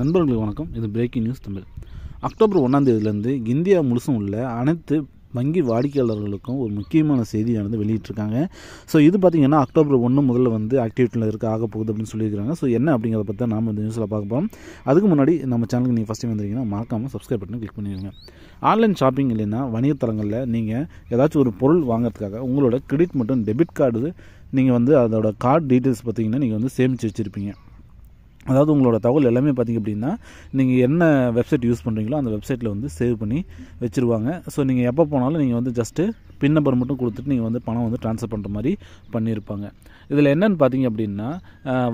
நண்பர்களுக்கு வணக்கம் இது பிரேக்கிங் நியூஸ் தமிழ் அக்டோபர் தேதியிலேருந்து இந்தியா முழுசும் உள்ள அனைத்து வங்கி வாடிக்கையாளர்களுக்கும் ஒரு முக்கியமான செய்தியானது வெளியிட்டிருக்காங்க ஸோ இது பார்த்திங்கன்னா அக்டோபர் ஒன்று முதல்ல வந்து ஆக்டிவிட்டியில் இருக்க ஆக போகுது அப்படின்னு சொல்லியிருக்காங்க ஸோ என்ன அப்படிங்கிறத பற்றி நாம் இந்த நியூஸில் பார்க்க போகிறோம் அதுக்கு முன்னாடி நம்ம சேனலுக்கு நீங்கள் ஃபஸ்ட்டு வந்திருக்கீங்கன்னா மறக்காமல் சப்ஸ்கிரைப் பண்ணி கிளிக் பண்ணிடுங்க ஆன்லைன் ஷாப்பிங் இல்லைன்னா வணிகத்தலங்களில் நீங்கள் ஏதாச்சும் ஒரு பொருள் வாங்குறதுக்காக உங்களோட கிரெடிட் மற்றும் டெபிட் கார்டு நீங்கள் வந்து அதோட கார்டு டீட்டெயில்ஸ் பார்த்தீங்கன்னா நீங்கள் வந்து சேமித்து வச்சுருப்பீங்க அதாவது உங்களோட தகவல் எல்லாமே பார்த்திங்க அப்படின்னா நீங்கள் என்ன வெப்சைட் யூஸ் பண்ணுறீங்களோ அந்த வெப்சைட்டில் வந்து சேவ் பண்ணி வச்சுருவாங்க ஸோ நீங்கள் எப்போ போனாலும் நீங்கள் வந்து ஜஸ்ட்டு பின் நம்பர் மட்டும் கொடுத்துட்டு நீங்கள் வந்து பணம் வந்து ட்ரான்ஸ்ஃபர் பண்ணுற மாதிரி பண்ணியிருப்பாங்க இதில் என்னென்னு பார்த்தீங்க அப்படின்னா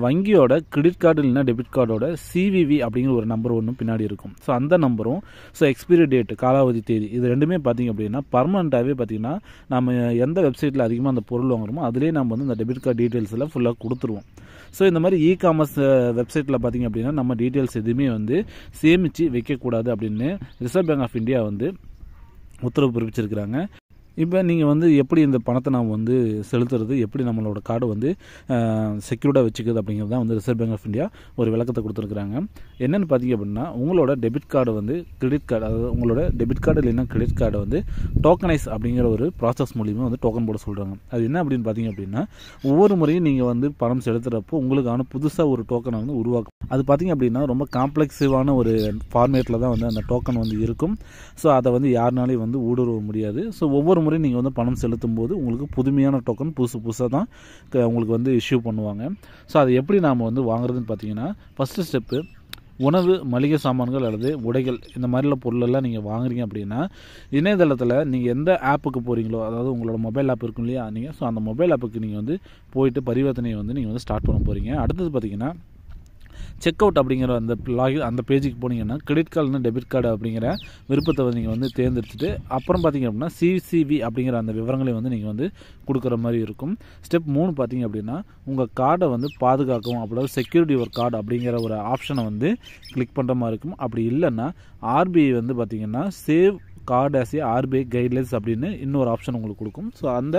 வங்கியோட கிரெடிட் கார்டு இல்லைனா டெபிட் கார்டோட சிவிவி அப்படிங்கிற ஒரு நம்பர் ஒன்று பின்னாடி இருக்கும் ஸோ அந்த நம்பரும் ஸோ எக்ஸ்பீரி டேட்டு காலாவதி தேதி இது ரெண்டுமே பார்த்திங்க அப்படின்னா பர்மனெண்ட்டாகவே பார்த்திங்கன்னா நம்ம எந்த வெப்சைட்டில் அதிகமாக அந்த பொருள் வாங்குறோமோ அதிலே நம்ம வந்து அந்த டெபிட் கார்டு டீட்டெயில்ஸ் எல்லாம் ஃபுல்லாக கொடுத்துருவோம் ஸோ இந்த மாதிரி இ காமர்ஸ் வெப்சைட்டில் பார்த்திங்க அப்படின்னா நம்ம டீட்டெயில்ஸ் எதுவுமே வந்து சேமித்து வைக்கக்கூடாது அப்படின்னு ரிசர்வ் பேங்க் ஆஃப் இந்தியா வந்து உத்தரவு பிறப்பிச்சிருக்கிறாங்க இப்போ நீங்கள் வந்து எப்படி இந்த பணத்தை நாம் வந்து செலுத்துறது எப்படி நம்மளோட கார்டு வந்து செக்யூர்டாக வச்சுக்கிறது அப்படிங்கிறது தான் வந்து ரிசர்வ் பேங்க் ஆஃப் இந்தியா ஒரு விளக்கத்தை கொடுத்துருக்குறாங்க என்னென்னு பார்த்தீங்க அப்படின்னா உங்களோட டெபிட் கார்டு வந்து கிரெடிட் கார்டு அதாவது உங்களோட டெபிட் கார்டு இல்லைன்னா கிரெடிட் கார்டை வந்து டோக்கனைஸ் அப்படிங்கிற ஒரு ப்ராசஸ் மூலியமாக வந்து டோக்கன் போட சொல்கிறாங்க அது என்ன அப்படின்னு பார்த்தீங்க அப்படின்னா ஒவ்வொரு முறையும் நீங்கள் வந்து பணம் செலுத்துகிறப்போ உங்களுக்கான புதுசாக ஒரு டோக்கனை வந்து உருவாக்கும் அது பார்த்தீங்க அப்படின்னா ரொம்ப காம்ப்ளெக்ஸிவான ஒரு ஃபார்மேட்டில் தான் வந்து அந்த டோக்கன் வந்து இருக்கும் ஸோ அதை வந்து யாருனாலையும் வந்து ஊடுருவ முடியாது ஸோ ஒவ்வொரு ஒவ்வொரு முறை நீங்கள் வந்து பணம் செலுத்தும் போது உங்களுக்கு புதுமையான டோக்கன் புதுசு புதுசாக தான் உங்களுக்கு வந்து இஷ்யூ பண்ணுவாங்க ஸோ அதை எப்படி நாம் வந்து வாங்குறதுன்னு பார்த்தீங்கன்னா ஃபஸ்ட்டு ஸ்டெப்பு உணவு மளிகை சாமான்கள் அல்லது உடைகள் இந்த மாதிரிலாம் பொருளெல்லாம் நீங்கள் வாங்குறீங்க அப்படின்னா இணையதளத்தில் நீங்கள் எந்த ஆப்புக்கு போகிறீங்களோ அதாவது உங்களோட மொபைல் ஆப் இருக்கும் இல்லையா நீங்கள் ஸோ அந்த மொபைல் ஆப்புக்கு நீங்கள் வந்து போயிட்டு பரிவர்த்தனையை வந்து நீங்கள் வந்து ஸ்டார்ட் பண்ண போகிறீங்க அடுத்தது பார்த்திங்கன்னா செக் அவுட் அப்படிங்கிற அந்த லாகி அந்த பேஜுக்கு போனீங்கன்னா கிரெடிட் கார்டு டெபிட் கார்டு அப்படிங்கிற விருப்பத்தை வந்து நீங்கள் வந்து தேர்ந்தெடுத்துட்டு அப்புறம் பார்த்தீங்க அப்படின்னா சிசிவி அப்படிங்கிற அந்த விவரங்களையும் வந்து நீங்கள் வந்து கொடுக்குற மாதிரி இருக்கும் ஸ்டெப் மூணு பார்த்தீங்க அப்படின்னா உங்கள் கார்டை வந்து பாதுகாக்கவும் அப்படின்னா செக்யூரிட்டி ஒரு கார்டு அப்படிங்கிற ஒரு ஆப்ஷனை வந்து கிளிக் பண்ணுற மாதிரி இருக்கும் அப்படி இல்லைன்னா ஆர்பிஐ வந்து பார்த்திங்கன்னா சேவ் கார்டு ஆசி ஆர்பிஐ கைட்லைன்ஸ் அப்படின்னு இன்னொரு ஆப்ஷன் உங்களுக்கு கொடுக்கும் ஸோ அந்த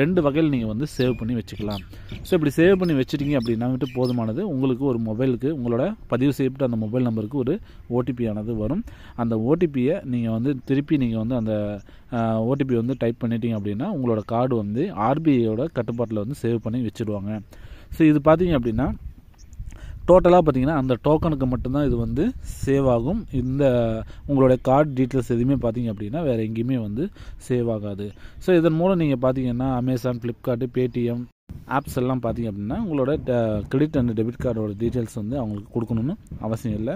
ரெண்டு வகையில் நீங்கள் வந்து சேவ் பண்ணி வச்சுக்கலாம் ஸோ இப்படி சேவ் பண்ணி வச்சுட்டீங்க அப்படின்னா வந்துட்டு போதுமானது உங்களுக்கு ஒரு மொபைலுக்கு உங்களோட பதிவு செய்யப்பட்ட அந்த மொபைல் நம்பருக்கு ஒரு ஓடிபி ஆனது வரும் அந்த ஓடிபியை நீங்கள் வந்து திருப்பி நீங்கள் வந்து அந்த ஓடிபி வந்து டைப் பண்ணிட்டீங்க அப்படின்னா உங்களோட கார்டு வந்து ஆர்பிஐயோட கட்டுப்பாட்டில் வந்து சேவ் பண்ணி வச்சுருவாங்க ஸோ இது பார்த்தீங்க அப்படின்னா டோட்டலாக பார்த்தீங்கன்னா அந்த டோக்கனுக்கு மட்டும்தான் இது வந்து சேவ் ஆகும் இந்த உங்களுடைய கார்டு டீட்டெயில்ஸ் எதுவுமே பார்த்தீங்க அப்படின்னா வேறு எங்கேயுமே வந்து சேவ் ஆகாது ஸோ இதன் மூலம் நீங்கள் பார்த்தீங்கன்னா அமேசான் ஃப்ளிப்கார்ட்டு பேடிஎம் ஆப்ஸ் எல்லாம் பார்த்திங்க அப்படின்னா உங்களோட கிரெடிட் அண்ட் டெபிட் கார்டோட டீட்டெயில்ஸ் வந்து அவங்களுக்கு கொடுக்கணும்னு அவசியம் இல்லை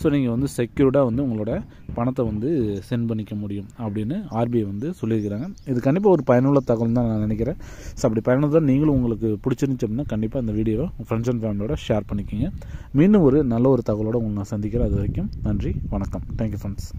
ஸோ நீங்கள் வந்து செக்யூர்டாக வந்து உங்களோட பணத்தை வந்து சென்ட் பண்ணிக்க முடியும் அப்படின்னு ஆர்பிஐ வந்து சொல்லியிருக்கிறாங்க இது கண்டிப்பாக ஒரு பயனுள்ள தகவல் தான் நான் நினைக்கிறேன் ஸோ அப்படி பயனுள்ள நீங்களும் உங்களுக்கு பிடிச்சிருந்துச்சு அப்படின்னா கண்டிப்பாக அந்த வீடியோ ஃப்ரெண்ட்ஸ் அண்ட் ஃபேமிலியோட ஷேர் பண்ணிக்கிங்க மீண்டும் ஒரு நல்ல ஒரு தகவலோடு உங்களை நான் சந்திக்கிறேன் அது வரைக்கும் நன்றி வணக்கம் தேங்க்யூ ஃப்ரெண்ட்ஸ்